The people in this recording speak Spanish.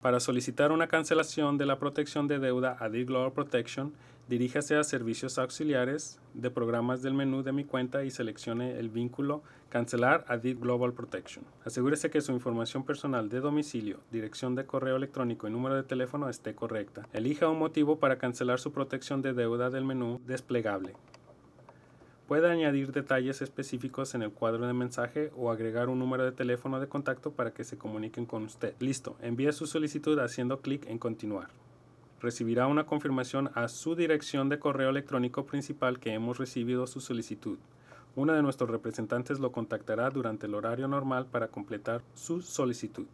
Para solicitar una cancelación de la protección de deuda a Global Protection, diríjase a Servicios Auxiliares de Programas del menú de mi cuenta y seleccione el vínculo Cancelar a Global Protection. Asegúrese que su información personal de domicilio, dirección de correo electrónico y número de teléfono esté correcta. Elija un motivo para cancelar su protección de deuda del menú desplegable. Puede añadir detalles específicos en el cuadro de mensaje o agregar un número de teléfono de contacto para que se comuniquen con usted. Listo, envíe su solicitud haciendo clic en continuar. Recibirá una confirmación a su dirección de correo electrónico principal que hemos recibido su solicitud. Una de nuestros representantes lo contactará durante el horario normal para completar su solicitud.